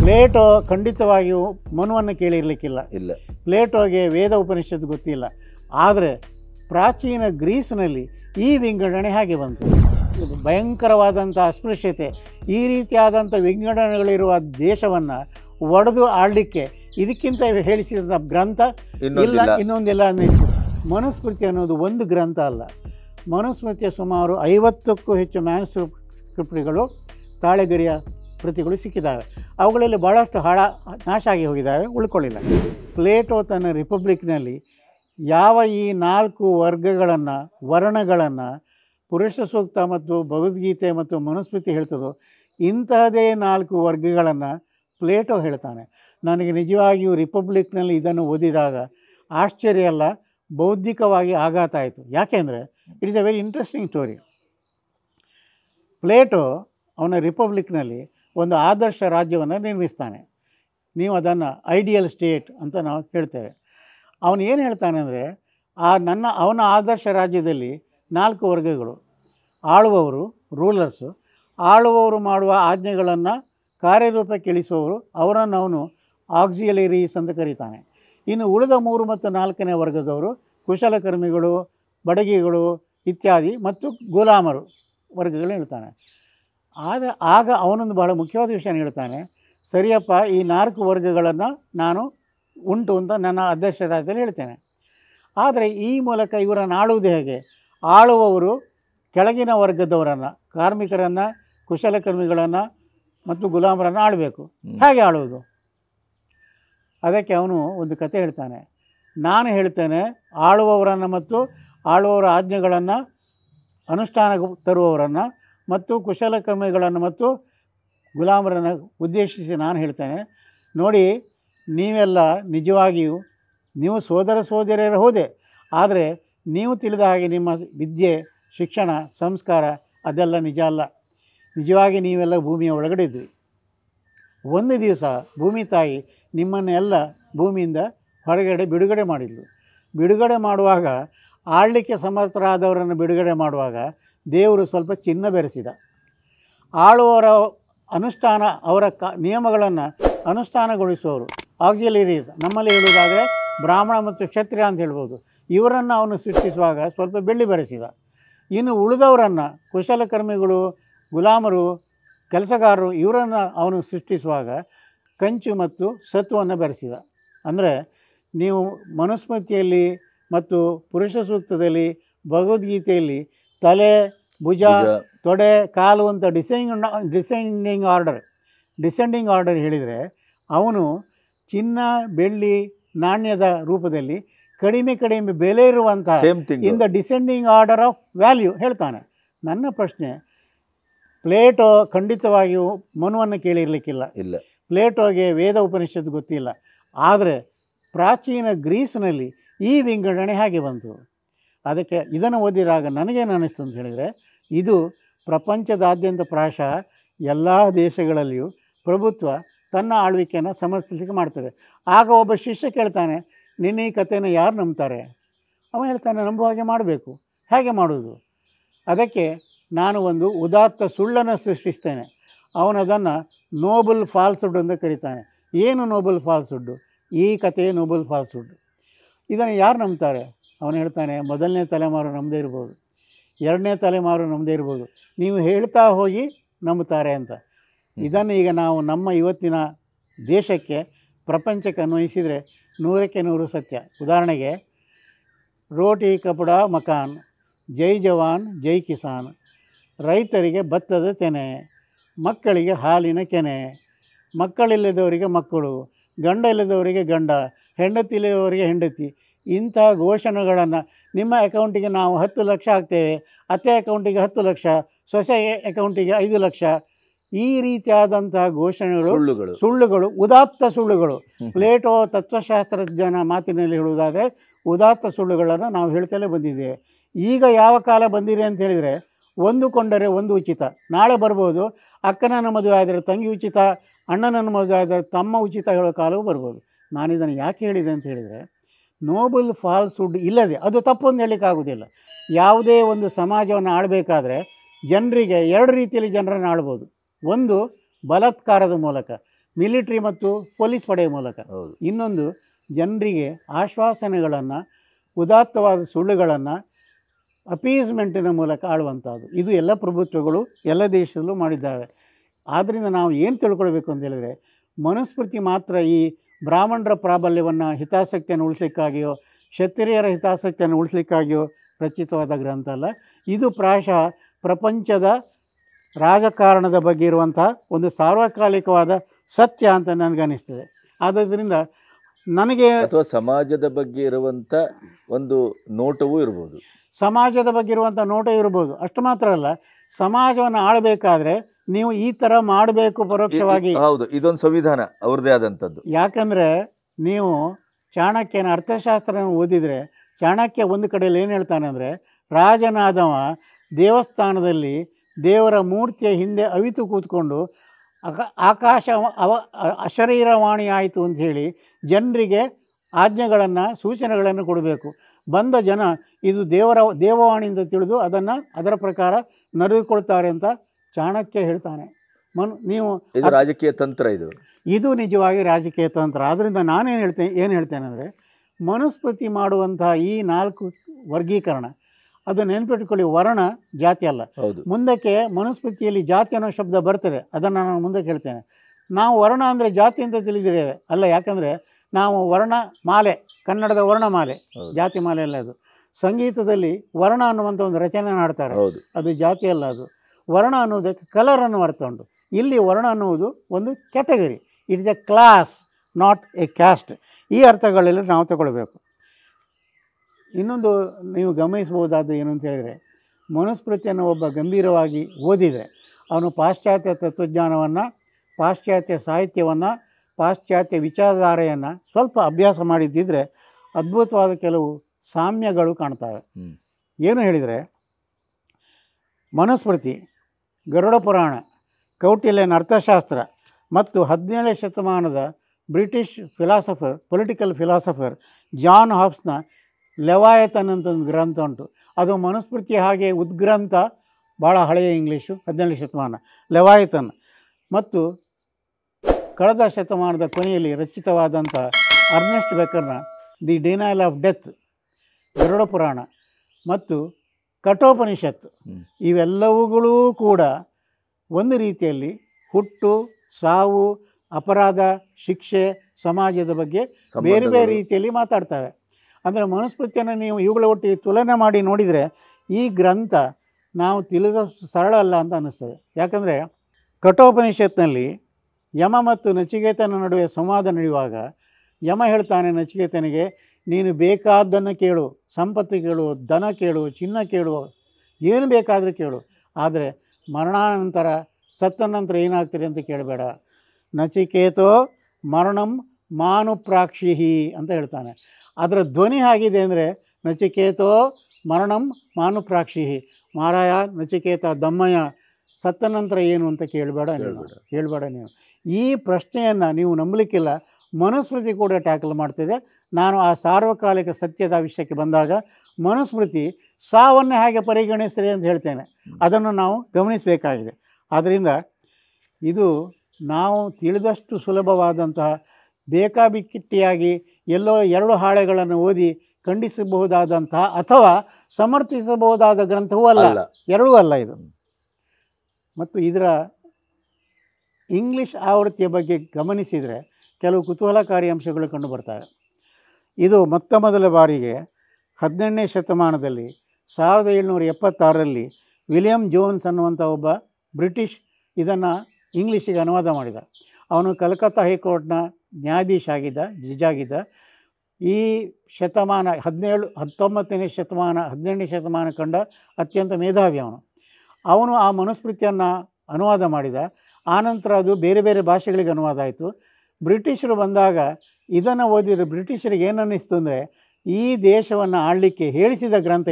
Plato ಖಂಡಿತವಾಗಿಯೂ ಮನುವನ್ನು ಕೇಳಿರ್ಲಿಕ್ಕಿಲ್ಲ ಇಲ್ಲ ಪ್ಲೇಟೋಗೆ ವೇದ ಉಪನಿಷತ್ತು ಗೊತ್ತಿಲ್ಲ ಆದರೆ ಪ್ರಾಚೀನ ಗ್ರೀಸ್ನಲ್ಲಿ ಈ ವಿಂಗಡಣೆ ಹಾಗೆ ಬಂತು ಭಯಂಕರವಾದಂಥ ಅಸ್ಪೃಶ್ಯತೆ ಈ ರೀತಿಯಾದಂಥ ವಿಂಗಡಣೆಗಳಿರುವ ದೇಶವನ್ನು ಒಡೆದು ಆಡಲಿಕ್ಕೆ ಇದಕ್ಕಿಂತ ಹೇಳಿಸಿದಂಥ ಗ್ರಂಥ ಇಲ್ಲ ಇನ್ನೊಂದಿಲ್ಲ ಅನ್ನಿಸ್ತು ಮನುಸ್ಮೃತಿ ಅನ್ನೋದು ಒಂದು ಗ್ರಂಥ ಅಲ್ಲ ಮನುಸ್ಮೃತಿಯ ಸುಮಾರು ಐವತ್ತಕ್ಕೂ ಹೆಚ್ಚು ಮ್ಯಾನ್ಸ್ಕ್ರಿಪ್ಟ್ಗಳು ತಾಳೆಗರಿಯ ಕೃತಿಗಳು ಸಿಕ್ಕಿದ್ದಾವೆ ಅವುಗಳಲ್ಲಿ ಭಾಳಷ್ಟು ಹಾಳ ನಾಶ ಆಗಿ ಹೋಗಿದ್ದಾವೆ ಉಳ್ಕೊಳ್ಳಿಲ್ಲ ಪ್ಲೇಟೋ ತನ್ನ ರಿಪಬ್ಲಿಕ್ನಲ್ಲಿ ಯಾವ ಈ ನಾಲ್ಕು ವರ್ಗಗಳನ್ನು ವರ್ಣಗಳನ್ನು ಪುರುಷ ಸೂಕ್ತ ಮತ್ತು ಭಗವದ್ಗೀತೆ ಮತ್ತು ಮನುಸ್ಮೃತಿ ಹೇಳ್ತದೋ ಇಂತಹದೇ ನಾಲ್ಕು ವರ್ಗಗಳನ್ನು ಪ್ಲೇಟೋ ಹೇಳ್ತಾನೆ ನನಗೆ ನಿಜವಾಗಿಯೂ ರಿಪಬ್ಲಿಕ್ನಲ್ಲಿ ಇದನ್ನು ಓದಿದಾಗ ಆಶ್ಚರ್ಯ ಅಲ್ಲ ಬೌದ್ಧಿಕವಾಗಿ ಆಘಾತ ಆಯಿತು ಯಾಕೆಂದರೆ it is a very interesting story Plato ಅವನ ರಿಪಬ್ಲಿಕ್ನಲ್ಲಿ ಒಂದು ಆದರ್ಶ ರಾಜ್ಯವನ್ನು ನಿರ್ಮಿಸ್ತಾನೆ ನೀವು ಅದನ್ನು ಐಡಿಯಲ್ ಸ್ಟೇಟ್ ಅಂತ ನಾವು ಹೇಳ್ತೇವೆ ಅವನು ಏನು ಹೇಳ್ತಾನೆ ಅಂದರೆ ಆ ನನ್ನ ಅವನ ಆದರ್ಶ ರಾಜ್ಯದಲ್ಲಿ ನಾಲ್ಕು ವರ್ಗಗಳು ಆಳುವವರು ರೂಲರ್ಸು ಆಳುವವರು ಮಾಡುವ ಆಜ್ಞೆಗಳನ್ನು ಕಾರ್ಯರೂಪಕ್ಕೆ ಇಳಿಸುವವರು ಅವರನ್ನು ಅವನು ಆಕ್ಸಿಯಲೇರೀಸ್ ಅಂತ ಕರೀತಾನೆ ಇನ್ನು ಉಳಿದ ಮೂರು ಮತ್ತು ನಾಲ್ಕನೇ ವರ್ಗದವರು ಕುಶಲಕರ್ಮಿಗಳು ಬಡಗಿಗಳು ಇತ್ಯಾದಿ ಮತ್ತು ಗುಲಾಮರು ವರ್ಗಗಳು ಹೇಳ್ತಾನೆ ಆಗ ಆಗ ಅವನೊಂದು ಬಹಳ ಮುಖ್ಯವಾದ ವಿಷಯ ಹೇಳ್ತಾನೆ ಸರಿಯಪ್ಪ ಈ ನಾಲ್ಕು ವರ್ಗಗಳನ್ನು ನಾನು ಉಂಟು ಅಂತ ನನ್ನ ಅಧ್ಯಕ್ಷರಾದಲ್ಲಿ ಹೇಳ್ತೇನೆ ಆದರೆ ಈ ಮೂಲಕ ಇವರನ್ನು ಆಳುವುದು ಹೇಗೆ ಆಳುವವರು ಕೆಳಗಿನ ವರ್ಗದವರನ್ನು ಕಾರ್ಮಿಕರನ್ನು ಕುಶಲಕರ್ಮಿಗಳನ್ನು ಮತ್ತು ಗುಲಾಮರನ್ನು ಆಳಬೇಕು ಹೇಗೆ ಆಳುವುದು ಅದಕ್ಕೆ ಅವನು ಒಂದು ಕತೆ ಹೇಳ್ತಾನೆ ನಾನು ಹೇಳ್ತೇನೆ ಆಳುವವರನ್ನು ಮತ್ತು ಆಳುವವರ ಆಜ್ಞೆಗಳನ್ನು ಅನುಷ್ಠಾನಕ್ಕೆ ತರುವವರನ್ನು ಮತ್ತು ಕುಶಲಕರ್ಮಿಗಳನ್ನು ಮತ್ತು ಗುಲಾಮರನ್ನು ಉದ್ದೇಶಿಸಿ ನಾನು ಹೇಳ್ತೇನೆ ನೋಡಿ ನೀವೆಲ್ಲ ನಿಜವಾಗಿಯೂ ನೀವು ಸೋದರ ಸೋದರಿಯರ ಹೋದೆ ಆದರೆ ನೀವು ತಿಳಿದ ಹಾಗೆ ನಿಮ್ಮ ವಿದ್ಯೆ ಶಿಕ್ಷಣ ಸಂಸ್ಕಾರ ಅದೆಲ್ಲ ನಿಜ ಅಲ್ಲ ನಿಜವಾಗಿ ನೀವೆಲ್ಲ ಭೂಮಿಯ ಒಳಗಡೆ ಇದ್ವಿ ಒಂದು ದಿವಸ ಭೂಮಿ ತಾಯಿ ನಿಮ್ಮನ್ನೆಲ್ಲ ಭೂಮಿಯಿಂದ ಹೊರಗಡೆ ಬಿಡುಗಡೆ ಮಾಡಿದ್ಲು ಬಿಡುಗಡೆ ಮಾಡುವಾಗ ಆಳ್ಲಿಕ್ಕೆ ಸಮರ್ಥರಾದವರನ್ನು ಬಿಡುಗಡೆ ಮಾಡುವಾಗ ದೇವರು ಸ್ವಲ್ಪ ಚಿನ್ನ ಬೆರೆಸಿದ ಆಳುವವರ ಅನುಷ್ಠಾನ ಅವರ ಕ ನಿಯಮಗಳನ್ನು ಅನುಷ್ಠಾನಗೊಳಿಸುವವರು ಆಕ್ಸಿಲರೀಸ್ ನಮ್ಮಲ್ಲಿ ಹೇಳುವುದಾದರೆ ಬ್ರಾಹ್ಮಣ ಮತ್ತು ಕ್ಷತ್ರಿಯ ಅಂತ ಹೇಳ್ಬೋದು ಇವರನ್ನು ಅವನು ಸೃಷ್ಟಿಸುವಾಗ ಸ್ವಲ್ಪ ಬೆಳ್ಳಿ ಬೆರೆಸಿದ ಇನ್ನು ಉಳಿದವರನ್ನು ಕುಶಲಕರ್ಮಿಗಳು ಗುಲಾಮರು ಕೆಲಸಗಾರರು ಇವರನ್ನು ಅವನು ಸೃಷ್ಟಿಸುವಾಗ ಕಂಚು ಮತ್ತು ಸತ್ವವನ್ನು ಬೆರೆಸಿದ ಅಂದರೆ ನೀವು ಮನುಸ್ಮೃತಿಯಲ್ಲಿ ಮತ್ತು ಪುರುಷ ಸೂಕ್ತದಲ್ಲಿ ಭಗವದ್ಗೀತೆಯಲ್ಲಿ ತಲೆ ಭುಜ ತೊಡೆ ಕಾಲು ಅಂತ designing descending order descending order ಹೇಳಿದರೆ ಅವನು ಚಿನ್ನ ಬೆಳ್ಳಿ ನಾಣ್ಯದ ರೂಪದಲ್ಲಿ ಕಡಿಮೆ ಕಡಿಮೆ ಬೆಲೆ ಇರುವಂತಹ in the descending order of value ಹೇಳ್ತಾನೆ ನನ್ನ ಪ್ರಶ್ನೆ ಪ್ಲೇಟೋ ಖಂಡಿತವಾಗಿಯೂ ಮನುವನ್ನು ಕೇಳಿರ್ಲಿಕ್ಕಿಲ್ಲ ಇಲ್ಲ ಪ್ಲೇಟೋಗೆ ವೇದ ಉಪನಿಷತ್ ಗೊತ್ತಿಲ್ಲ ಆದರೆ ಪ್ರಾಚೀನ ಗ್ರೀಸ್ನಲ್ಲಿ ಈ ವಿಂಗಡಣೆ ಹಾಗೆ ಬಂತು ಅದಕ್ಕೆ ಇದನ್ನು ಓದಿದಾಗ ನನಗೇನು ಅನ್ನಿಸ್ತು ಅಂತ ಹೇಳಿದರೆ ಇದು ಪ್ರಪಂಚದಾದ್ಯಂತ ಪ್ರಾಶಃ ಎಲ್ಲ ದೇಶಗಳಲ್ಲಿಯೂ ಪ್ರಭುತ್ವ ತನ್ನ ಆಳ್ವಿಕೆಯನ್ನು ಸಮರ್ಥಿಸಲಿಕ್ಕೆ ಮಾಡ್ತದೆ ಆಗ ಒಬ್ಬ ಶಿಷ್ಯ ಕೇಳ್ತಾನೆ ನಿನ್ನ ಈ ಕಥೆನ ಯಾರು ನಂಬ್ತಾರೆ ಅವನು ಹೇಳ್ತಾನೆ ನಂಬುವ ಹಾಗೆ ಮಾಡಬೇಕು ಹೇಗೆ ಮಾಡೋದು ಅದಕ್ಕೆ ನಾನು ಒಂದು ಉದಾತ್ತ ಸುಳ್ಳನ್ನು ಸೃಷ್ಟಿಸ್ತೇನೆ ಅವನದನ್ನು ನೋಬಲ್ ಫಾಲ್ಸುಡ್ ಅಂತ ಕರೀತಾನೆ ಏನು ನೋಬಲ್ ಫಾಲ್ಸುಡ್ಡು ಈ ಕಥೆಯೇ ನೋಬಲ್ ಫಾಲ್ಸುಡ್ಡು ಇದನ್ನು ಯಾರು ನಂಬ್ತಾರೆ ಅವನು ಹೇಳ್ತಾನೆ ಮೊದಲನೇ ತಲೆಮಾರು ನಮ್ಮದೇ ಇರ್ಬೋದು ಎರಡನೇ ತಲೆಮಾರು ನಮ್ಮದೇ ಇರ್ಬೋದು ನೀವು ಹೇಳ್ತಾ ಹೋಗಿ ನಂಬುತ್ತಾರೆ ಅಂತ ಇದನ್ನು ಈಗ ನಾವು ನಮ್ಮ ಇವತ್ತಿನ ದೇಶಕ್ಕೆ ಪ್ರಪಂಚಕ್ಕೆ ಅನ್ವಯಿಸಿದರೆ ನೂರಕ್ಕೆ ನೂರು ಸತ್ಯ ಉದಾಹರಣೆಗೆ ರೋಟಿ ಕಪಡ ಮಕಾನ್ ಜೈ ಜವಾನ್ ಜೈ ಕಿಸಾನ್ ರೈತರಿಗೆ ಭತ್ತದ ತೆನೆ ಮಕ್ಕಳಿಗೆ ಹಾಲಿನ ಕೆನೆ ಮಕ್ಕಳಿಲ್ಲದವರಿಗೆ ಮಕ್ಕಳು ಗಂಡ ಇಲ್ಲದವರಿಗೆ ಗಂಡ ಹೆಂಡತಿ ಇಲ್ಲದವರಿಗೆ ಹೆಂಡತಿ ಇಂತಹ ಘೋಷಣೆಗಳನ್ನು ನಿಮ್ಮ ಅಕೌಂಟಿಗೆ ನಾವು ಹತ್ತು ಲಕ್ಷ ಹಾಕ್ತೇವೆ ಅತ್ತೆ ಅಕೌಂಟಿಗೆ ಹತ್ತು ಲಕ್ಷ ಸೊಸೆ ಅಕೌಂಟಿಗೆ ಐದು ಲಕ್ಷ ಈ ರೀತಿಯಾದಂತಹ ಘೋಷಣೆಗಳು ಸುಳ್ಳುಗಳು ಸುಳ್ಳುಗಳು ಉದಾತ್ತ ಸುಳ್ಳುಗಳು ಪ್ಲೇಟೋ ತತ್ವಶಾಸ್ತ್ರಜ್ಞನ ಮಾತಿನಲ್ಲಿ ಹೇಳುವುದಾದರೆ ಉದಾತ್ತ ಸುಳ್ಳುಗಳನ್ನು ನಾವು ಹೇಳ್ತಲೇ ಬಂದಿದ್ದೇವೆ ಈಗ ಯಾವ ಕಾಲ ಬಂದಿದೆ ಅಂತ ಹೇಳಿದರೆ ಒಂದು ಕೊಂಡರೆ ಒಂದು ಉಚಿತ ನಾಳೆ ಬರ್ಬೋದು ಅಕ್ಕನನ್ನು ಮದುವೆ ಆದರೆ ತಂಗಿ ಉಚಿತ ಅಣ್ಣನನ್ನು ಮದುವೆ ಆದರೆ ತಮ್ಮ ಉಚಿತ ಹೇಳೋ ಕಾಲವೂ ಬರ್ಬೋದು ನಾನಿದನ್ನು ಯಾಕೆ ಹೇಳಿದೆ ಅಂತ ಹೇಳಿದರೆ ನೋಬಲ್ ಫಾಲ್ಸ್ವುಡ್ ಇಲ್ಲದೆ ಅದು ತಪ್ಪು ಅಂತ ಹೇಳಲಿಕ್ಕಾಗೋದಿಲ್ಲ ಯಾವುದೇ ಒಂದು ಸಮಾಜವನ್ನು ಆಳಬೇಕಾದ್ರೆ ಜನರಿಗೆ ಎರಡು ರೀತಿಯಲ್ಲಿ ಜನರನ್ನು ಆಳ್ಬೋದು ಒಂದು ಬಲತ್ಕಾರದ ಮೂಲಕ ಮಿಲಿಟ್ರಿ ಮತ್ತು ಪೊಲೀಸ್ ಪಡೆಯ ಮೂಲಕ ಇನ್ನೊಂದು ಜನರಿಗೆ ಆಶ್ವಾಸನೆಗಳನ್ನು ಉದಾತ್ತವಾದ ಸುಳ್ಳುಗಳನ್ನು ಅಪೀಸ್ಮೆಂಟಿನ ಮೂಲಕ ಆಳುವಂಥದ್ದು ಇದು ಎಲ್ಲ ಪ್ರಭುತ್ವಗಳು ಎಲ್ಲ ದೇಶದಲ್ಲೂ ಮಾಡಿದ್ದಾವೆ ಆದ್ದರಿಂದ ನಾವು ಏನು ತಿಳ್ಕೊಳ್ಬೇಕು ಅಂತ ಹೇಳಿದರೆ ಮನುಸ್ಮೃತಿ ಮಾತ್ರ ಈ ಬ್ರಾಹ್ಮಣರ ಪ್ರಾಬಲ್ಯವನ್ನು ಹಿತಾಸಕ್ತಿಯನ್ನು ಉಳಿಸ್ಲಿಕ್ಕಾಗಿಯೋ ಕ್ಷತ್ರಿಯರ ಹಿತಾಸಕ್ತಿಯನ್ನು ಉಳಿಸ್ಲಿಕ್ಕಾಗಿಯೋ ರಚಿತವಾದ ಗ್ರಂಥ ಅಲ್ಲ ಇದು ಪ್ರಾಯಶಃ ಪ್ರಪಂಚದ ರಾಜಕಾರಣದ ಬಗ್ಗೆ ಇರುವಂಥ ಒಂದು ಸಾರ್ವಕಾಲಿಕವಾದ ಸತ್ಯ ಅಂತ ನನಗನ್ನಿಸ್ತದೆ ಆದ್ದರಿಂದ ನನಗೆ ಅಥವಾ ಸಮಾಜದ ಬಗ್ಗೆ ಇರುವಂಥ ಒಂದು ನೋಟವೂ ಇರ್ಬೋದು ಸಮಾಜದ ಬಗ್ಗೆ ಇರುವಂಥ ನೋಟ ಇರ್ಬೋದು ಅಷ್ಟು ಮಾತ್ರ ಅಲ್ಲ ಸಮಾಜವನ್ನು ಆಳಬೇಕಾದ್ರೆ ನೀವು ಈ ಥರ ಮಾಡಬೇಕು ಪರೋಕ್ಷವಾಗಿ ಹೌದು ಇದೊಂದು ಸಂವಿಧಾನ ಅವ್ರದ್ದೇ ಆದಂಥದ್ದು ಯಾಕಂದರೆ ನೀವು ಚಾಣಕ್ಯನ ಅರ್ಥಶಾಸ್ತ್ರ ಓದಿದರೆ ಚಾಣಕ್ಯ ಒಂದು ಕಡೆಯಲ್ಲಿ ಏನು ಹೇಳ್ತಾನೆ ಅಂದರೆ ರಾಜನಾದವ ದೇವಸ್ಥಾನದಲ್ಲಿ ದೇವರ ಮೂರ್ತಿಯ ಹಿಂದೆ ಅವಿತು ಕೂತ್ಕೊಂಡು ಅಕ ಆಕಾಶ ಅವ ಅಶರೀರವಾಣಿ ಆಯಿತು ಅಂತ ಹೇಳಿ ಜನರಿಗೆ ಆಜ್ಞೆಗಳನ್ನು ಸೂಚನೆಗಳನ್ನು ಕೊಡಬೇಕು ಬಂದ ಜನ ಇದು ದೇವರ ದೇವವಾಣಿಯಿಂದ ತಿಳಿದು ಅದನ್ನು ಅದರ ಪ್ರಕಾರ ನಡೆದುಕೊಳ್ತಾರೆ ಅಂತ ಚಾಣಕ್ಯ ಹೇಳ್ತಾನೆ ಮನು ನೀವು ರಾಜಕೀಯ ತಂತ್ರ ಇದು ಇದು ನಿಜವಾಗಿ ರಾಜಕೀಯ ತಂತ್ರ ಆದ್ದರಿಂದ ನಾನೇನು ಹೇಳ್ತೇನೆ ಏನು ಹೇಳ್ತೇನೆ ಅಂದರೆ ಮನುಸ್ಮೃತಿ ಮಾಡುವಂತಹ ಈ ನಾಲ್ಕು ವರ್ಗೀಕರಣ ಅದು ನೆನ್ಪಿಟ್ಕೊಳ್ಳಿ ವರ್ಣ ಜಾತಿ ಅಲ್ಲ ಮುಂದಕ್ಕೆ ಮನುಸ್ಮೃತಿಯಲ್ಲಿ ಜಾತಿ ಅನ್ನೋ ಶಬ್ದ ಬರ್ತದೆ ಅದನ್ನು ನಾನು ಮುಂದಕ್ಕೆ ಹೇಳ್ತೇನೆ ನಾವು ವರ್ಣ ಅಂದರೆ ಜಾತಿ ಅಂತ ತಿಳಿದಿರೇವೆ ಅಲ್ಲ ಯಾಕಂದರೆ ನಾವು ವರ್ಣ ಮಾಲೆ ಕನ್ನಡದ ಮಾಲೆ ಜಾತಿ ಮಾಲೆ ಅಲ್ಲ ಅದು ಸಂಗೀತದಲ್ಲಿ ವರ್ಣ ಅನ್ನುವಂಥ ಒಂದು ರಚನೆ ಮಾಡ್ತಾರೆ ಅದು ಜಾತಿ ಅಲ್ಲ ಅದು ವರ್ಣ ಅನ್ನೋದಕ್ಕೆ ಕಲರ್ ಅನ್ನು ಅರ್ಥ ಉಂಟು ಇಲ್ಲಿ ವರ್ಣ ಅನ್ನುವುದು ಒಂದು category it is a class not a caste ಈ ಅರ್ಥಗಳಲ್ಲಿ ನಾವು ತಗೊಳ್ಬೇಕು ಇನ್ನೊಂದು ನೀವು ಗಮನಿಸಬಹುದಾದ ಏನು ಅಂತ ಹೇಳಿದರೆ ಮನುಸ್ಮೃತಿಯನ್ನು ಒಬ್ಬ ಗಂಭೀರವಾಗಿ ಓದಿದರೆ ಅವನು ಪಾಶ್ಚಾತ್ಯ ತತ್ವಜ್ಞಾನವನ್ನು ಪಾಶ್ಚಾತ್ಯ ಸಾಹಿತ್ಯವನ್ನು ಪಾಶ್ಚಾತ್ಯ ವಿಚಾರಧಾರೆಯನ್ನು ಸ್ವಲ್ಪ ಅಭ್ಯಾಸ ಮಾಡಿದ್ದಿದ್ರೆ ಅದ್ಭುತವಾದ ಕೆಲವು ಸಾಮ್ಯಗಳು ಕಾಣ್ತವೆ ಏನು ಹೇಳಿದರೆ ಮನುಸ್ಮೃತಿ ಗರುಡ ಪುರಾಣ ಕೌಟಿಲ್ಯನ ಅರ್ಥಶಾಸ್ತ್ರ ಮತ್ತು ಹದಿನೇಳನೇ ಶತಮಾನದ British philosopher political philosopher John ಹಾಬ್ಸ್ನ ಲೆವಾಯತನ್ ಅಂತ ಒಂದು ಗ್ರಂಥ ಉಂಟು ಅದು ಮನುಸ್ಮೃತಿ ಹಾಗೆ ಉದ್ಗ್ರಂಥ ಭಾಳ ಹಳೆಯ ಇಂಗ್ಲೀಷು ಹದಿನೇಳು ಶತಮಾನ ಲೆವಾಯತನ್ ಮತ್ತು ಕಳೆದ ಶತಮಾನದ ಕೊನೆಯಲ್ಲಿ ರಚಿತವಾದಂಥ ಅರ್ನೆಸ್ಟ್ ಬೆಕರ್ನ the denial of death Garuda Purana ಮತ್ತು ಕಠೋಪನಿಷತ್ ಇವೆಲ್ಲವುಗಳೂ ಕೂಡ ಒಂದು ರೀತಿಯಲ್ಲಿ ಹುಟ್ಟು ಸಾವು ಅಪರಾಧ ಶಿಕ್ಷೆ ಸಮಾಜದ ಬಗ್ಗೆ ಬೇರೆ ಬೇರೆ ರೀತಿಯಲ್ಲಿ ಮಾತಾಡ್ತವೆ ಅಂದರೆ ಮನುಸ್ಮೃತಿಯನ್ನು ನೀವು ಇವುಗಳ ಒಟ್ಟಿಗೆ ತುಲನೆ ಮಾಡಿ ನೋಡಿದರೆ ಈ ಗ್ರಂಥ ನಾವು ತಿಳಿದಷ್ಟು ಸರಳ ಅಲ್ಲ ಅಂತ ಅನ್ನಿಸ್ತದೆ ಯಾಕಂದರೆ ಕಠೋಪನಿಷತ್ನಲ್ಲಿ ಯಮ ಮತ್ತು ನಚಿಕೇತನ ನಡುವೆ ಸಂವಾದ ನಡೆಯುವಾಗ ಯಮ ಹೇಳ್ತಾನೆ ನಚಿಕೇತನಿಗೆ ನೀನು ಬೇಕಾದ್ದನ್ನು ಕೇಳು ಸಂಪತ್ತು ಕೇಳು ದನ ಕೇಳು ಚಿನ್ನ ಕೇಳು ಏನು ಬೇಕಾದರೂ ಕೇಳು ಆದರೆ ಮರಣಾನಂತರ ಸತ್ತ ನಂತರ ಏನಾಗ್ತೀರಿ ಅಂತ ಕೇಳಬೇಡ ನಚಿಕೇತೋ ಮರಣಂ ಮಾನುಪ್ರಾಕ್ಷಿಹಿ ಅಂತ ಹೇಳ್ತಾನೆ ಅದರ ಧ್ವನಿ ಆಗಿದೆ ಅಂದರೆ ನಚಿಕೇತೋ ಮರಣಂ ಮಾನುಪ್ರಾಕ್ಷಿ ಮಾರಾಯ ನಚಿಕೇತ ದಮ್ಮಯ ಸತ್ತ ನಂತರ ಏನು ಅಂತ ಕೇಳಬೇಡ ನೀನು ಕೇಳಬೇಡ ನೀವು ಈ ಪ್ರಶ್ನೆಯನ್ನು ನೀವು ನಂಬಲಿಕ್ಕಿಲ್ಲ ಮನುಸ್ಮೃತಿ ಕೂಡ ಟ್ಯಾಕಲ್ ಮಾಡ್ತಿದೆ ನಾನು ಆ ಸಾರ್ವಕಾಲಿಕ ಸತ್ಯದ ವಿಷಯಕ್ಕೆ ಬಂದಾಗ ಮನುಸ್ಮೃತಿ ಸಾವನ್ನು ಹೇಗೆ ಪರಿಗಣಿಸ್ತೀರಿ ಅಂತ ಹೇಳ್ತೇನೆ ಅದನ್ನು ನಾವು ಗಮನಿಸಬೇಕಾಗಿದೆ ಆದ್ದರಿಂದ ಇದು ನಾವು ತಿಳಿದಷ್ಟು ಸುಲಭವಾದಂತಹ ಬೇಕಾಬಿಕ್ಕಿಟ್ಟಿಯಾಗಿ ಎಲ್ಲೋ ಎರಡು ಹಾಳೆಗಳನ್ನು ಓದಿ ಖಂಡಿಸಬಹುದಾದಂತಹ ಅಥವಾ ಸಮರ್ಥಿಸಬಹುದಾದ ಗ್ರಂಥವೂ ಅಲ್ಲ ಎರಡೂ ಅಲ್ಲ ಇದು ಮತ್ತು ಇದರ ಇಂಗ್ಲಿಷ್ ಆವೃತ್ತಿಯ ಬಗ್ಗೆ ಗಮನಿಸಿದರೆ ಕೆಲವು ಕುತೂಹಲಕಾರಿ ಅಂಶಗಳು ಕಂಡುಬರ್ತವೆ ಇದು ಮೊತ್ತ ಮೊದಲ ಬಾರಿಗೆ ಹದಿನೆಂಟನೇ ಶತಮಾನದಲ್ಲಿ ಸಾವಿರದ ಏಳ್ನೂರ ಎಪ್ಪತ್ತಾರರಲ್ಲಿ ವಿಲಿಯಂ ಜೋನ್ಸ್ ಅನ್ನುವಂಥ ಒಬ್ಬ ಬ್ರಿಟಿಷ್ ಇದನ್ನು ಇಂಗ್ಲೀಷಿಗೆ ಅನುವಾದ ಮಾಡಿದ ಅವನು ಕಲ್ಕತ್ತಾ ಹೈಕೋರ್ಟ್ನ ನ್ಯಾಯಾಧೀಶ ಆಗಿದ್ದ ಆಗಿದ್ದ ಈ ಶತಮಾನ ಹದಿನೇಳು ಹತ್ತೊಂಬತ್ತನೇ ಶತಮಾನ ಹದಿನೆಂಟನೇ ಶತಮಾನ ಕಂಡ ಅತ್ಯಂತ ಮೇಧಾವಿ ಅವನು ಅವನು ಆ ಮನುಸ್ಮೃತಿಯನ್ನು ಅನುವಾದ ಮಾಡಿದ ಆನಂತರ ಅದು ಬೇರೆ ಬೇರೆ ಭಾಷೆಗಳಿಗೆ ಅನುವಾದ ಆಯಿತು ಬ್ರಿಟಿಷರು ಬಂದಾಗ ಇದನ್ನು ಓದಿದರೆ ಬ್ರಿಟಿಷರಿಗೆ ಏನು ಅಂದರೆ ಈ ದೇಶವನ್ನು ಆಳ್ಲಿಕ್ಕೆ ಹೇಳಿಸಿದ ಗ್ರಂಥ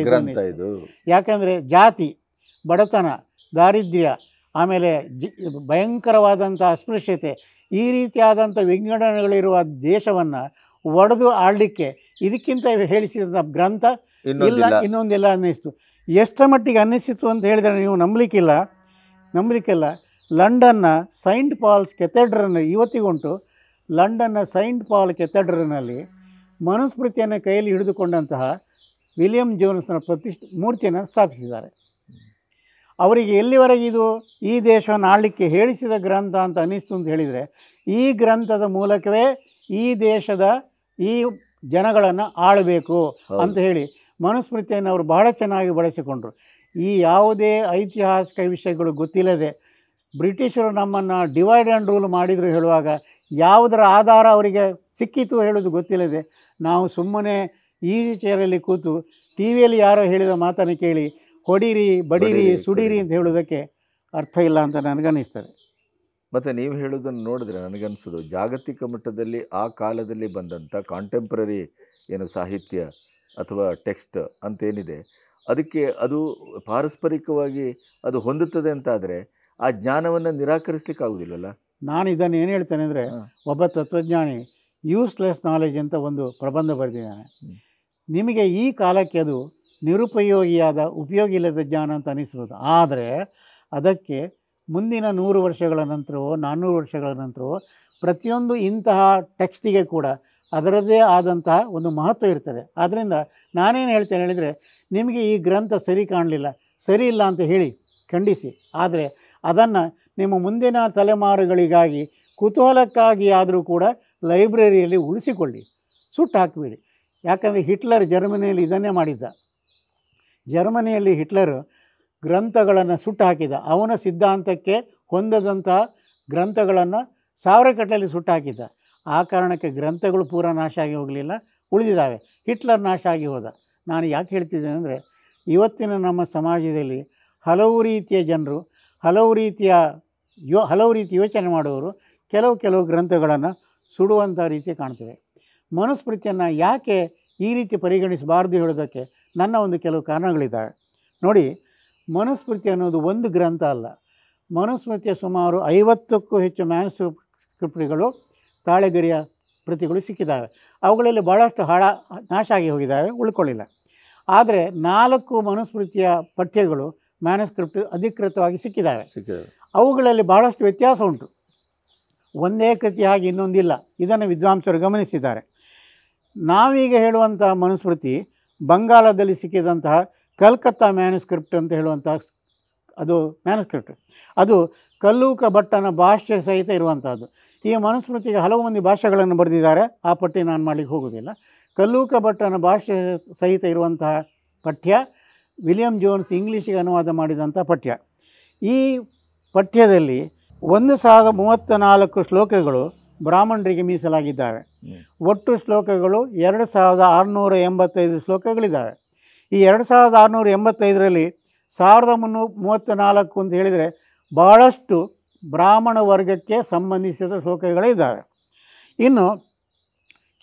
ಇದು ಯಾಕಂದರೆ ಜಾತಿ ಬಡತನ ದಾರಿದ್ರ್ಯ ಆಮೇಲೆ ಜಿ ಭಯಂಕರವಾದಂಥ ಅಸ್ಪೃಶ್ಯತೆ ಈ ರೀತಿಯಾದಂಥ ವಿಂಗಡಣೆಗಳಿರುವ ದೇಶವನ್ನು ಒಡೆದು ಆಡಲಿಕ್ಕೆ ಇದಕ್ಕಿಂತ ಹೇಳಿಸಿದಂಥ ಗ್ರಂಥ ಇಲ್ಲ ಇನ್ನೊಂದಿಲ್ಲ ಅನ್ನಿಸ್ತು ಎಷ್ಟರ ಮಟ್ಟಿಗೆ ಅನ್ನಿಸಿತು ಅಂತ ಹೇಳಿದರೆ ನೀವು ನಂಬಲಿಕ್ಕಿಲ್ಲ ನಂಬಲಿಕ್ಕಿಲ್ಲ ಲಂಡನ್ನ ಸೈಂಟ್ ಪಾಲ್ಸ್ ಕೆಥೆಡ್ರನ್ನ ಇವತ್ತಿಗುಂಟು ಲಂಡನ್ನ ಸೈಂಟ್ ಪಾಲ್ ಕೆಥೆಡ್ರನಲ್ಲಿ ಮನುಸ್ಮೃತಿಯನ್ನು ಕೈಯಲ್ಲಿ ಹಿಡಿದುಕೊಂಡಂತಹ ವಿಲಿಯಂ ಜೋನ್ಸ್ನ ಪ್ರತಿಷ್ಠ ಮೂರ್ತಿಯನ್ನು ಸ್ಥಾಪಿಸಿದ್ದಾರೆ ಅವರಿಗೆ ಎಲ್ಲಿವರೆಗೆ ಇದು ಈ ದೇಶವನ್ನು ಆಳ್ಲಿಕ್ಕೆ ಹೇಳಿಸಿದ ಗ್ರಂಥ ಅಂತ ಅನ್ನಿಸ್ತು ಅಂತ ಹೇಳಿದರೆ ಈ ಗ್ರಂಥದ ಮೂಲಕವೇ ಈ ದೇಶದ ಈ ಜನಗಳನ್ನು ಆಳಬೇಕು ಅಂತ ಹೇಳಿ ಮನುಸ್ಮೃತಿಯನ್ನು ಅವರು ಬಹಳ ಚೆನ್ನಾಗಿ ಬಳಸಿಕೊಂಡರು ಈ ಯಾವುದೇ ಐತಿಹಾಸಿಕ ವಿಷಯಗಳು ಗೊತ್ತಿಲ್ಲದೆ ಬ್ರಿಟಿಷರು ನಮ್ಮನ್ನು ಡಿವೈಡ್ ಆ್ಯಂಡ್ ರೂಲ್ ಮಾಡಿದರು ಹೇಳುವಾಗ ಯಾವುದರ ಆಧಾರ ಅವರಿಗೆ ಸಿಕ್ಕಿತು ಹೇಳೋದು ಗೊತ್ತಿಲ್ಲದೆ ನಾವು ಸುಮ್ಮನೆ ಈಜಿ ಚೇರಲ್ಲಿ ಕೂತು ಟಿ ವಿಯಲ್ಲಿ ಯಾರೋ ಹೇಳಿದ ಮಾತನ್ನು ಕೇಳಿ ಹೊಡೀರಿ ಬಡೀರಿ ಸುಡೀರಿ ಅಂತ ಹೇಳೋದಕ್ಕೆ ಅರ್ಥ ಇಲ್ಲ ಅಂತ ನನಗನ್ನಿಸ್ತದೆ ಮತ್ತು ನೀವು ಹೇಳೋದನ್ನು ನೋಡಿದ್ರೆ ನನಗನ್ನಿಸೋದು ಜಾಗತಿಕ ಮಟ್ಟದಲ್ಲಿ ಆ ಕಾಲದಲ್ಲಿ ಬಂದಂಥ ಕಾಂಟೆಂಪ್ರರಿ ಏನು ಸಾಹಿತ್ಯ ಅಥವಾ ಟೆಕ್ಸ್ಟ್ ಅಂತೇನಿದೆ ಅದಕ್ಕೆ ಅದು ಪಾರಸ್ಪರಿಕವಾಗಿ ಅದು ಹೊಂದುತ್ತದೆ ಅಂತಾದರೆ ಆ ಜ್ಞಾನವನ್ನು ನಿರಾಕರಿಸ್ಲಿಕ್ಕೆ ಆಗೋದಿಲ್ಲಲ್ಲ ನಾನು ಇದನ್ನು ಏನು ಹೇಳ್ತೇನೆ ಅಂದರೆ ಒಬ್ಬ ತತ್ವಜ್ಞಾನಿ ಯೂಸ್ಲೆಸ್ ನಾಲೆಜ್ ಅಂತ ಒಂದು ಪ್ರಬಂಧ ಬರೆದಿದ್ದಾನೆ ನಿಮಗೆ ಈ ಕಾಲಕ್ಕೆ ಅದು ನಿರುಪಯೋಗಿಯಾದ ಉಪಯೋಗ ಇಲ್ಲದ ಜ್ಞಾನ ಅಂತ ಅನಿಸ್ಬೋದು ಆದರೆ ಅದಕ್ಕೆ ಮುಂದಿನ ನೂರು ವರ್ಷಗಳ ನಂತರವೋ ನಾನ್ನೂರು ವರ್ಷಗಳ ನಂತರವೋ ಪ್ರತಿಯೊಂದು ಇಂತಹ ಟೆಕ್ಸ್ಟಿಗೆ ಕೂಡ ಅದರದ್ದೇ ಆದಂತಹ ಒಂದು ಮಹತ್ವ ಇರ್ತದೆ ಆದ್ದರಿಂದ ನಾನೇನು ಹೇಳ್ತೇನೆ ಹೇಳಿದರೆ ನಿಮಗೆ ಈ ಗ್ರಂಥ ಸರಿ ಕಾಣಲಿಲ್ಲ ಸರಿ ಇಲ್ಲ ಅಂತ ಹೇಳಿ ಖಂಡಿಸಿ ಆದರೆ ಅದನ್ನು ನಿಮ್ಮ ಮುಂದಿನ ತಲೆಮಾರುಗಳಿಗಾಗಿ ಕುತೂಹಲಕ್ಕಾಗಿ ಆದರೂ ಕೂಡ ಲೈಬ್ರರಿಯಲ್ಲಿ ಉಳಿಸಿಕೊಳ್ಳಿ ಸುಟ್ಟು ಹಾಕಬೇಡಿ ಯಾಕಂದರೆ ಹಿಟ್ಲರ್ ಜರ್ಮನಿಯಲ್ಲಿ ಇದನ್ನೇ ಮಾಡಿದ್ದ ಜರ್ಮನಿಯಲ್ಲಿ ಹಿಟ್ಲರ್ ಗ್ರಂಥಗಳನ್ನು ಸುಟ್ಟು ಹಾಕಿದ ಅವನ ಸಿದ್ಧಾಂತಕ್ಕೆ ಹೊಂದದಂತಹ ಗ್ರಂಥಗಳನ್ನು ಸಾವಿರ ಕಟ್ಟೆಯಲ್ಲಿ ಸುಟ್ಟು ಹಾಕಿದ್ದ ಆ ಕಾರಣಕ್ಕೆ ಗ್ರಂಥಗಳು ಪೂರ ನಾಶ ಆಗಿ ಹೋಗಲಿಲ್ಲ ಉಳಿದಿದ್ದಾವೆ ಹಿಟ್ಲರ್ ನಾಶ ಆಗಿ ಹೋದ ನಾನು ಯಾಕೆ ಹೇಳ್ತಿದ್ದೇನೆ ಅಂದರೆ ಇವತ್ತಿನ ನಮ್ಮ ಸಮಾಜದಲ್ಲಿ ಹಲವು ರೀತಿಯ ಜನರು ಹಲವು ರೀತಿಯ ಯೋ ಹಲವು ರೀತಿ ಯೋಚನೆ ಮಾಡುವವರು ಕೆಲವು ಕೆಲವು ಗ್ರಂಥಗಳನ್ನು ಸುಡುವಂಥ ರೀತಿ ಕಾಣ್ತೇವೆ ಮನುಸ್ಮೃತಿಯನ್ನು ಯಾಕೆ ಈ ರೀತಿ ಪರಿಗಣಿಸಬಾರ್ದು ಹೇಳೋದಕ್ಕೆ ನನ್ನ ಒಂದು ಕೆಲವು ಕಾರಣಗಳಿದ್ದಾವೆ ನೋಡಿ ಮನುಸ್ಮೃತಿ ಅನ್ನೋದು ಒಂದು ಗ್ರಂಥ ಅಲ್ಲ ಮನುಸ್ಮೃತಿಯ ಸುಮಾರು ಐವತ್ತಕ್ಕೂ ಹೆಚ್ಚು ಮ್ಯಾನ್ಸ್ಕ್ರಿಪ್ಟ್ಗಳು ತಾಳೆಗರಿಯ ಪ್ರತಿಗಳು ಸಿಕ್ಕಿದ್ದಾವೆ ಅವುಗಳಲ್ಲಿ ಭಾಳಷ್ಟು ಹಾಳ ನಾಶ ಆಗಿ ಹೋಗಿದ್ದಾವೆ ಉಳ್ಕೊಳ್ಳಿಲ್ಲ ಆದರೆ ನಾಲ್ಕು ಮನುಸ್ಮೃತಿಯ ಪಠ್ಯಗಳು ಮ್ಯಾನಸ್ಕ್ರಿಪ್ಟ್ ಅಧಿಕೃತವಾಗಿ ಸಿಕ್ಕಿದ್ದಾವೆ ಅವುಗಳಲ್ಲಿ ಭಾಳಷ್ಟು ವ್ಯತ್ಯಾಸ ಉಂಟು ಒಂದೇ ಕೃತಿಯಾಗಿ ಇನ್ನೊಂದಿಲ್ಲ ಇದನ್ನು ವಿದ್ವಾಂಸರು ಗಮನಿಸಿದ್ದಾರೆ ನಾವೀಗ ಹೇಳುವಂತಹ ಮನುಸ್ಮೃತಿ ಬಂಗಾಳದಲ್ಲಿ ಸಿಕ್ಕಿದಂತಹ ಕಲ್ಕತ್ತಾ ಮ್ಯಾನುಸ್ಕ್ರಿಪ್ಟ್ ಅಂತ ಹೇಳುವಂತಹ ಅದು ಮ್ಯಾನುಸ್ಕ್ರಿಪ್ಟ್ ಅದು ಕಲ್ಲೂಕ ಭಟ್ಟನ ಭಾಷೆ ಸಹಿತ ಇರುವಂಥದ್ದು ಈ ಮನುಸ್ಮೃತಿಗೆ ಹಲವು ಮಂದಿ ಭಾಷೆಗಳನ್ನು ಬರೆದಿದ್ದಾರೆ ಆ ಪಟ್ಟಿ ನಾನು ಮಾಡಲಿಕ್ಕೆ ಹೋಗೋದಿಲ್ಲ ಕಲ್ಲೂಕ ಭಟ್ಟನ ಭಾಷೆ ಸಹಿತ ಇರುವಂತಹ ಪಠ್ಯ ವಿಲಿಯಂ ಜೋನ್ಸ್ ಇಂಗ್ಲೀಷಿಗೆ ಅನುವಾದ ಮಾಡಿದಂಥ ಪಠ್ಯ ಈ ಪಠ್ಯದಲ್ಲಿ ಒಂದು ಸಾವಿರದ ಮೂವತ್ತ ನಾಲ್ಕು ಶ್ಲೋಕಗಳು ಬ್ರಾಹ್ಮಣರಿಗೆ ಮೀಸಲಾಗಿದ್ದಾವೆ ಒಟ್ಟು ಶ್ಲೋಕಗಳು ಎರಡು ಸಾವಿರದ ಆರುನೂರ ಎಂಬತ್ತೈದು ಶ್ಲೋಕಗಳಿದ್ದಾವೆ ಈ ಎರಡು ಸಾವಿರದ ಆರುನೂರ ಎಂಬತ್ತೈದರಲ್ಲಿ ಸಾವಿರದ ಮುನ್ನೂ ಮೂವತ್ತ ನಾಲ್ಕು ಅಂತ ಹೇಳಿದರೆ ಭಾಳಷ್ಟು ಬ್ರಾಹ್ಮಣ ವರ್ಗಕ್ಕೆ ಸಂಬಂಧಿಸಿದ ಶ್ಲೋಕಗಳೇ ಇದ್ದಾವೆ ಇನ್ನು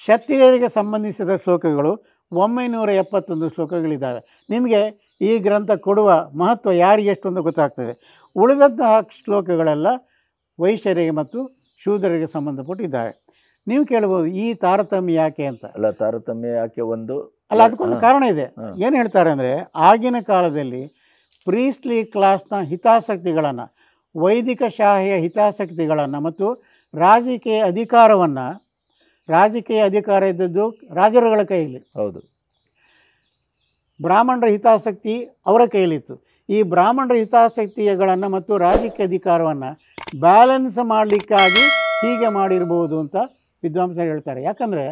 ಕ್ಷತ್ರಿಯರಿಗೆ ಸಂಬಂಧಿಸಿದ ಶ್ಲೋಕಗಳು ಒಂಬೈನೂರ ಎಪ್ಪತ್ತೊಂದು ಶ್ಲೋಕಗಳಿದ್ದಾವೆ ನಿಮಗೆ ಈ ಗ್ರಂಥ ಕೊಡುವ ಮಹತ್ವ ಯಾರಿಗೆ ಎಷ್ಟು ಗೊತ್ತಾಗ್ತದೆ ಉಳಿದಂತಹ ಶ್ಲೋಕಗಳೆಲ್ಲ ವೈಶ್ಯರಿಗೆ ಮತ್ತು ಶೂದ್ರರಿಗೆ ಸಂಬಂಧಪಟ್ಟಿದ್ದಾರೆ ನೀವು ಕೇಳ್ಬೋದು ಈ ತಾರತಮ್ಯ ಯಾಕೆ ಅಂತ ಅಲ್ಲ ತಾರತಮ್ಯ ಯಾಕೆ ಒಂದು ಅಲ್ಲ ಅದಕ್ಕೊಂದು ಕಾರಣ ಇದೆ ಏನು ಹೇಳ್ತಾರೆ ಅಂದರೆ ಆಗಿನ ಕಾಲದಲ್ಲಿ ಪ್ರೀಸ್ಲಿ ಕ್ಲಾಸ್ನ ಹಿತಾಸಕ್ತಿಗಳನ್ನು ವೈದಿಕ ಶಾಹಿಯ ಹಿತಾಸಕ್ತಿಗಳನ್ನು ಮತ್ತು ರಾಜಕೀಯ ಅಧಿಕಾರವನ್ನು ರಾಜಕೀಯ ಅಧಿಕಾರ ಇದ್ದದ್ದು ರಾಜರುಗಳ ಕೈಯಲ್ಲಿ ಹೌದು ಬ್ರಾಹ್ಮಣರ ಹಿತಾಸಕ್ತಿ ಅವರ ಕೈಯಲ್ಲಿತ್ತು ಈ ಬ್ರಾಹ್ಮಣರ ಹಿತಾಸಕ್ತಿಗಳನ್ನು ಮತ್ತು ರಾಜಕೀಯ ಅಧಿಕಾರವನ್ನು ಬ್ಯಾಲೆನ್ಸ್ ಮಾಡಲಿಕ್ಕಾಗಿ ಹೀಗೆ ಮಾಡಿರ್ಬೋದು ಅಂತ ವಿದ್ವಾಂಸರು ಹೇಳ್ತಾರೆ ಯಾಕಂದರೆ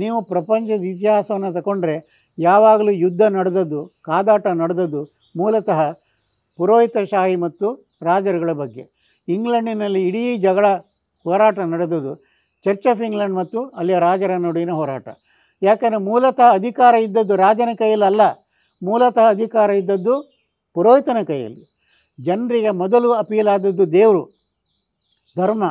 ನೀವು ಪ್ರಪಂಚದ ಇತಿಹಾಸವನ್ನು ತಗೊಂಡ್ರೆ ಯಾವಾಗಲೂ ಯುದ್ಧ ನಡೆದದ್ದು ಕಾದಾಟ ನಡೆದದ್ದು ಮೂಲತಃ ಪುರೋಹಿತಶಾಹಿ ಮತ್ತು ರಾಜರುಗಳ ಬಗ್ಗೆ ಇಂಗ್ಲೆಂಡಿನಲ್ಲಿ ಇಡೀ ಜಗಳ ಹೋರಾಟ ನಡೆದದ್ದು ಚರ್ಚ್ ಆಫ್ ಇಂಗ್ಲೆಂಡ್ ಮತ್ತು ಅಲ್ಲಿಯ ರಾಜರ ನಡುವಿನ ಹೋರಾಟ ಯಾಕಂದರೆ ಮೂಲತಃ ಅಧಿಕಾರ ಇದ್ದದ್ದು ರಾಜನ ಕೈಯಲ್ಲಿ ಅಲ್ಲ ಮೂಲತಃ ಅಧಿಕಾರ ಇದ್ದದ್ದು ಪುರೋಹಿತನ ಕೈಯಲ್ಲಿ ಜನರಿಗೆ ಮೊದಲು ಅಪೀಲಾದದ್ದು ದೇವರು ಧರ್ಮ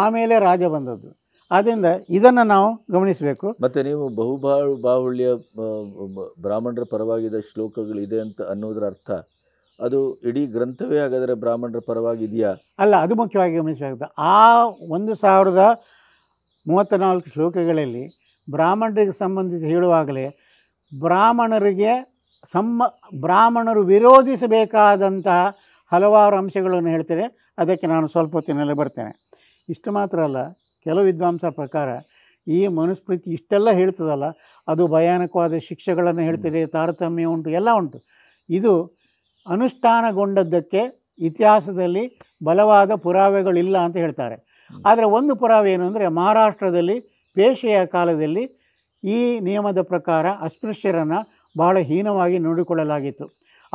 ಆಮೇಲೆ ರಾಜ ಬಂದದ್ದು ಆದ್ದರಿಂದ ಇದನ್ನು ನಾವು ಗಮನಿಸಬೇಕು ಮತ್ತು ನೀವು ಬಹುಬಾ ಬಾಹುಳ್ಯ ಬ್ರಾಹ್ಮಣರ ಪರವಾಗಿದ್ದ ಶ್ಲೋಕಗಳಿದೆ ಅಂತ ಅನ್ನೋದರ ಅರ್ಥ ಅದು ಇಡೀ ಗ್ರಂಥವೇ ಹಾಗಾದರೆ ಬ್ರಾಹ್ಮಣರ ಪರವಾಗಿದೆಯಾ ಅಲ್ಲ ಅದು ಮುಖ್ಯವಾಗಿ ಗಮನಿಸಬೇಕು ಆ ಒಂದು ಸಾವಿರದ ಮೂವತ್ತ ನಾಲ್ಕು ಶ್ಲೋಕಗಳಲ್ಲಿ ಬ್ರಾಹ್ಮಣರಿಗೆ ಸಂಬಂಧಿಸಿ ಹೇಳುವಾಗಲೇ ಬ್ರಾಹ್ಮಣರಿಗೆ ಸಮ್ಮ ಬ್ರಾಹ್ಮಣರು ವಿರೋಧಿಸಬೇಕಾದಂತಹ ಹಲವಾರು ಅಂಶಗಳನ್ನು ಹೇಳ್ತೇನೆ ಅದಕ್ಕೆ ನಾನು ಸ್ವಲ್ಪ ಹೊತ್ತಿನಲ್ಲಿ ಬರ್ತೇನೆ ಇಷ್ಟು ಮಾತ್ರ ಅಲ್ಲ ಕೆಲವು ವಿದ್ವಾಂಸ ಪ್ರಕಾರ ಈ ಮನುಸ್ಮೃತಿ ಇಷ್ಟೆಲ್ಲ ಹೇಳ್ತದಲ್ಲ ಅದು ಭಯಾನಕವಾದ ಶಿಕ್ಷೆಗಳನ್ನು ಹೇಳ್ತದೆ ತಾರತಮ್ಯ ಉಂಟು ಎಲ್ಲ ಉಂಟು ಇದು ಅನುಷ್ಠಾನಗೊಂಡದ್ದಕ್ಕೆ ಇತಿಹಾಸದಲ್ಲಿ ಬಲವಾದ ಪುರಾವೆಗಳಿಲ್ಲ ಅಂತ ಹೇಳ್ತಾರೆ ಆದರೆ ಒಂದು ಪುರಾವೆ ಏನು ಅಂದರೆ ಮಹಾರಾಷ್ಟ್ರದಲ್ಲಿ ಪೇಶೆಯ ಕಾಲದಲ್ಲಿ ಈ ನಿಯಮದ ಪ್ರಕಾರ ಅಸ್ಪೃಶ್ಯರನ್ನು ಬಹಳ ಹೀನವಾಗಿ ನೋಡಿಕೊಳ್ಳಲಾಗಿತ್ತು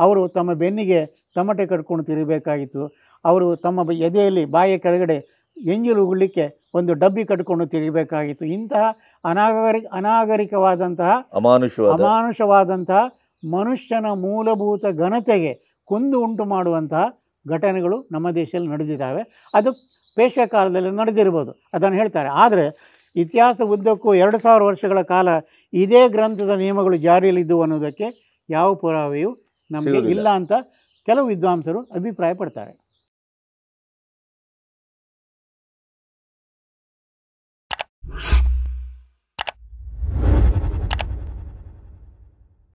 ಅವರು ತಮ್ಮ ಬೆನ್ನಿಗೆ ತಮಟೆ ಕಟ್ಕೊಂಡು ತಿರುಗಬೇಕಾಗಿತ್ತು ಅವರು ತಮ್ಮ ಎದೆಯಲ್ಲಿ ಬಾಯಿ ಕೆಳಗಡೆ ಎಂಜಿಲು ಉಗುಳಲಿಕ್ಕೆ ಒಂದು ಡಬ್ಬಿ ಕಟ್ಕೊಂಡು ತಿರುಗಬೇಕಾಗಿತ್ತು ಇಂತಹ ಅನಾಗರಿ ಅನಾಗರಿಕವಾದಂತಹ ಅಮಾನುಷ ಅಮಾನುಷವಾದಂತಹ ಮನುಷ್ಯನ ಮೂಲಭೂತ ಘನತೆಗೆ ಕುಂದು ಉಂಟು ಮಾಡುವಂತಹ ಘಟನೆಗಳು ನಮ್ಮ ದೇಶದಲ್ಲಿ ನಡೆದಿದ್ದಾವೆ ಅದು ಪೇಷ ಕಾಲದಲ್ಲಿ ನಡೆದಿರ್ಬೋದು ಅದನ್ನು ಹೇಳ್ತಾರೆ ಆದರೆ ಇತಿಹಾಸ ಉದ್ದಕ್ಕೂ ಎರಡು ಸಾವಿರ ವರ್ಷಗಳ ಕಾಲ ಇದೇ ಗ್ರಂಥದ ನಿಯಮಗಳು ಜಾರಿಯಲ್ಲಿದ್ದವು ಅನ್ನೋದಕ್ಕೆ ಯಾವ ಪುರಾವೆಯೂ ನಮಗೆ ಇಲ್ಲ ಅಂತ ಕೆಲವು ವಿದ್ವಾಂಸರು ಅಭಿಪ್ರಾಯಪಡ್ತಾರೆ